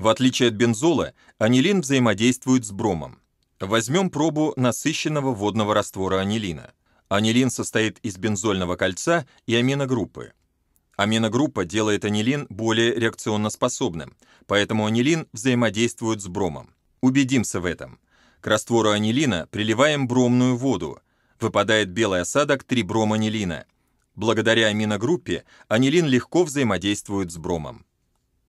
В отличие от бензола, анилин взаимодействует с бромом. Возьмем пробу насыщенного водного раствора анилина. Анилин состоит из бензольного кольца и аминогруппы. Аминогруппа делает анилин более реакционноспособным, поэтому анилин взаимодействует с бромом. Убедимся в этом. К раствору анилина приливаем бромную воду. Выпадает белый осадок триброманилина. Благодаря аминогруппе анилин легко взаимодействует с бромом.